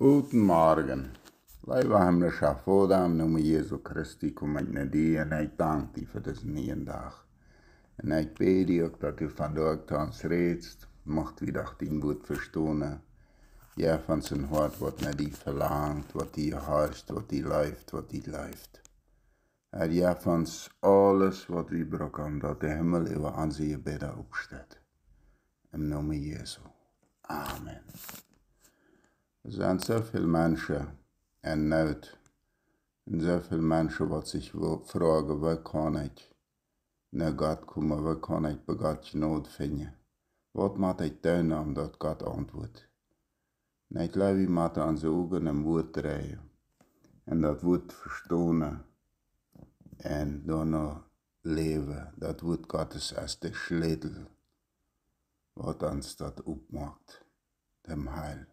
Guten Morgen. Leider haben wir Schafoda am Namen Jesu Christi kommen in die und ich danke dir für diesen neuen Tag. Und ich bete dir, dass du von dort uns redest, macht wieder dich dein Wort verstehen. Ja, von sein Wort, was nicht dir verlangt, was dir heißt, was dir läuft, was dir läuft. Er ja, von alles, was wir brauchen, dass der Himmel über unsere Bäder aufsteht. Im Namen Jesu. Amen sind so viele Zijn Und mensen en nood. veel mensen wat zich vragen, wat kan ik? Naar God komen, wat kan ik bij God nood vinden? Wat moet ik doen omdat God antwoordt? Ik geloof, we moeten onze Augen een woord draaien. En dat woord verstaan. En daarna leven. leben. Das God Gottes als der sleutel. Wat uns das opmaakt. Dem Heil.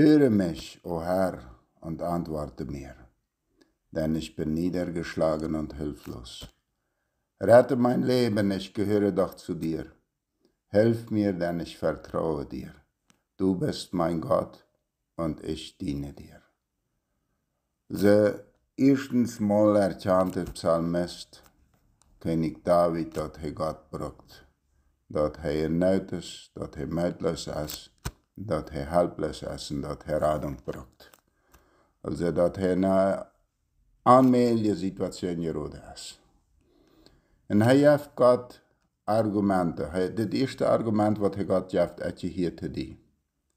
Höre mich, o Herr, und antworte mir, denn ich bin niedergeschlagen und hilflos. Rette mein Leben, ich gehöre doch zu dir. Hilf mir, denn ich vertraue dir. Du bist mein Gott und ich diene dir. The erstens Mal erkannte Psalmist, König David, dass er Gott braucht, dass er nötig ist, dass er mütlos ist dat hij helpless is en dat hij raad ontbrokt. Als je dat hij na aanmeel je ziet wat zijn je rode is. En hij heeft gehad argumenten. Hij, dit eerste argument wat hij gehad heeft, dat je hier te die.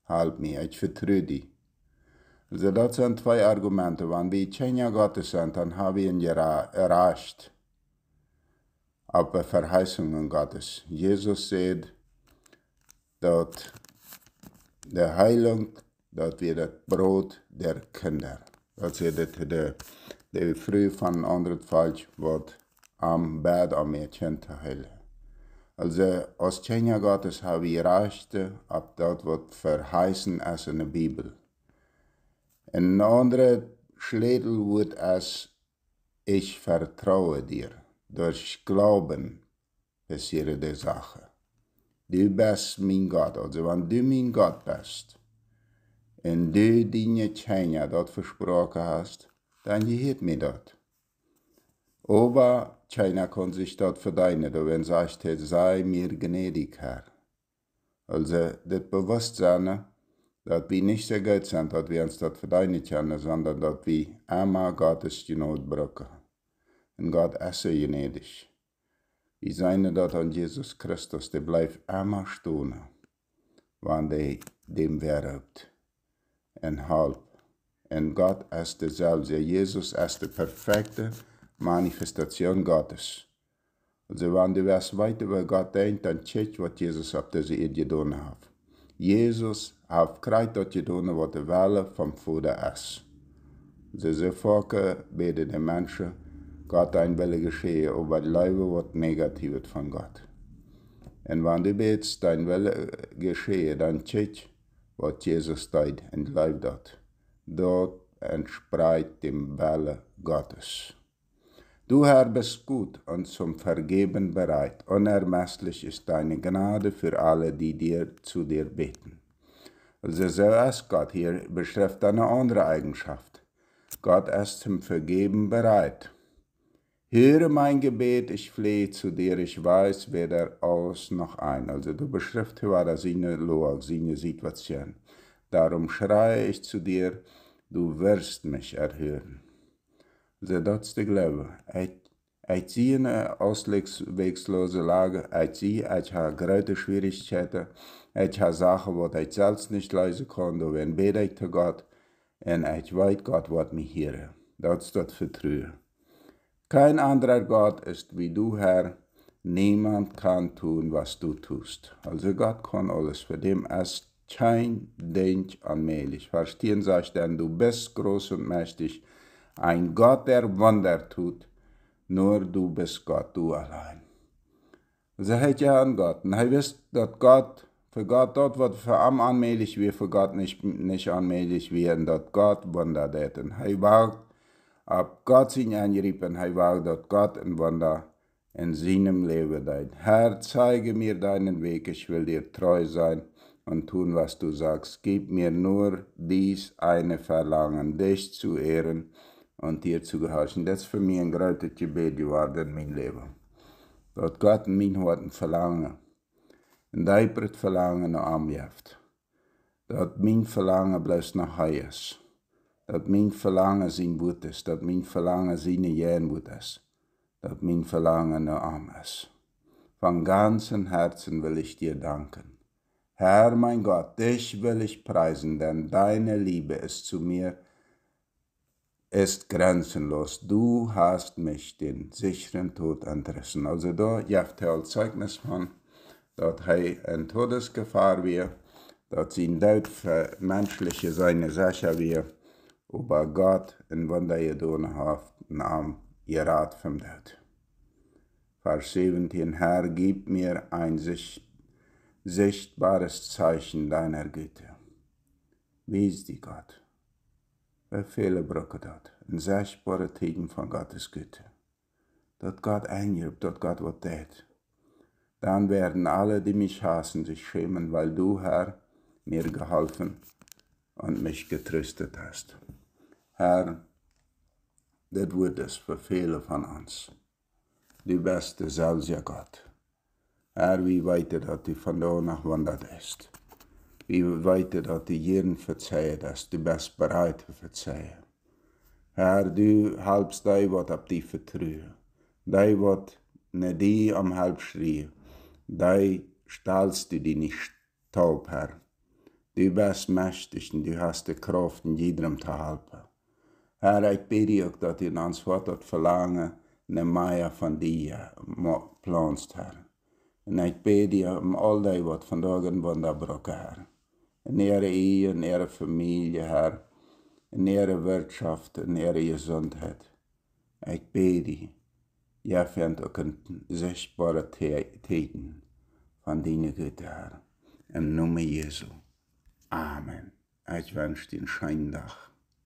Help me, ik vertrouw die. Also dat zijn twee argumenten. Want wie Chenja Gottes zijn, dan hebben we ihn erreicht. Op de verheißungen Gottes. Jezus zegt dat der Heilung, dass wird das Brot der Kinder. Das wird der, der, früh von anderen falsch wird am Bett am Erkennte heilen. Also aus Kenia Gottes habe ich Rechte, ab dort wird verheißen als eine Bibel. Ein anderer Schlüssel wird es, ich vertraue dir. Durch Glauben passiert die Sache du bist mein Gott, also wenn du mein Gott bist und du deine Tjänja dort versprochen hast, dann gehört mir dort. Aber China kann sich dort verdienen, wenn sie sagt, sei mir gnädig, Herr. Also das Bewusstsein, dass wir nicht so gut sind, dass wir uns dort verdienen können, sondern dass wir einmal Gottes Genot brauchen. Und Gott ist so gnädig. I dort an Jesus Christus, der bleibt immer stehen, wenn hij dem werpt Und helpt. En God is dezelfde. Jesus ist die perfekte Manifestation Gottes. Also wenn du wirst weiter über Gott denkt, dann check, was Jesus auf dieser Erde getan hat. Jesus hat Kreuz dort getan, was die Welle vom Vater ist. Diese Völker beten die Menschen, Gott dein wille geschehe, och vad löjve vårt negativet von Gott. Und wenn du beds, dein wille geschehe, dann tjech, vad Jesus död en löjv dot. Dot entspreit dem Wille Gottes. Du Herr bist gut und zum Vergeben bereit. Unermesslich ist deine Gnade für alle, die dir zu dir beten. Also selbst Gott hier beschreibt eine andere Eigenschaft. Gott ist zum Vergeben bereit. Höre mein Gebet, ich flehe zu dir, ich weiß weder aus noch ein. Also du beschriftwara sine loak sine Situation. Darum schreie ich zu dir, du wirst mich erhören. Also das ist der Glaube. Ich sehe eine auswegslose Lage, ich sehe, ich habe große Schwierigkeiten, ich habe Sachen, die ich selbst nicht lösen konnte, wenn bete ich zu Gott, und ich weiß, Gott wird mich hören. Das ist das Vertrauen. Kein anderer Gott ist wie du, Herr. Niemand kann tun, was du tust. Also Gott kann alles. Für den ist kein Ding an Verstehen Verstehen sagt denn du bist groß und mächtig. Ein Gott, der Wunder tut. Nur du bist Gott, du allein. Sie also, hat ja an Gott. Und er wisst, dass Gott, für Gott dort, was für am anmählich wir, für Gott nicht, nicht anmählich wir, in dass Gott Wunder tät. Und er wagt, Op Gott ihn aanriep en hij wou dat God een in seinem Leben dein. Herr, zeige mir deinen Weg, ich will dir treu sein und tun, was du sagst. Gib mir nur dies eine Verlangen, dich zu ehren und dir zu gehorchen. Das ist für mich ein großes Gebet geworden, meinem Leben. Dort Gott in meinen Worten verlangen, Und dein Verlangen noch am Dort mein Verlangen bleibt nach Heiß dat mijn verlangen zijn woord is, dat mijn verlangen zijn jaren woord is, dat mijn verlangen een arm is. Von ganzem Herzen will ich dir danken. Herr mein Gott, dich will ich preisen, denn deine Liebe ist zu mir, ist grenzenlos. Du hast mich den sicheren Tod entrissen. Also da jaft er Zeugnis von, dort hei in Todesgefahr wir, dort sind dort eh, menschliche seine Sache wir och Gott in en vandajedon haft namn rat vom det. Vers 17, Herr, gib mir ein sichtbares Zeichen deiner Güte. Vis die Gott. Wer viele brukar dat? En zichtbare teken van Gottes Güte. Dort Gott eingibt, dort Gott wird tät. Dann werden alle, die mich hassen, sich schämen, weil du, Herr, mir geholfen und mich getröstet hast. Herr, das wird es für viele von uns. Die beste zelfs je Gott. Herr, wie weit weet dat u vandaag nog wandelt is. Wie weit dat u jeden verzeiht, dat u best bereid te verzeihen. Herr, du helpst die wat op die vertrouwen. Die wat naar die om help schreeuwen. Die stelst du die nicht taub, Herr. Du bist mächtig und du hast die Kraft, in jedem zu helfen. Herr, Haar pedi ook dat in ons wat dat verlangen naar Maya van die plaatst haar. En ik pedi om all die wat vandaag en vandaag brokken haar. In ihre Ehe, in ihre Familie, haar. In ihre Wirtschaft, in ihre Gesundheit. Ich bitte, ihr fängt auch in sichtbare teken von deiner Güte, haar. Im Namen Jesu. Amen. Ich wünsche dir einen schönen Tag.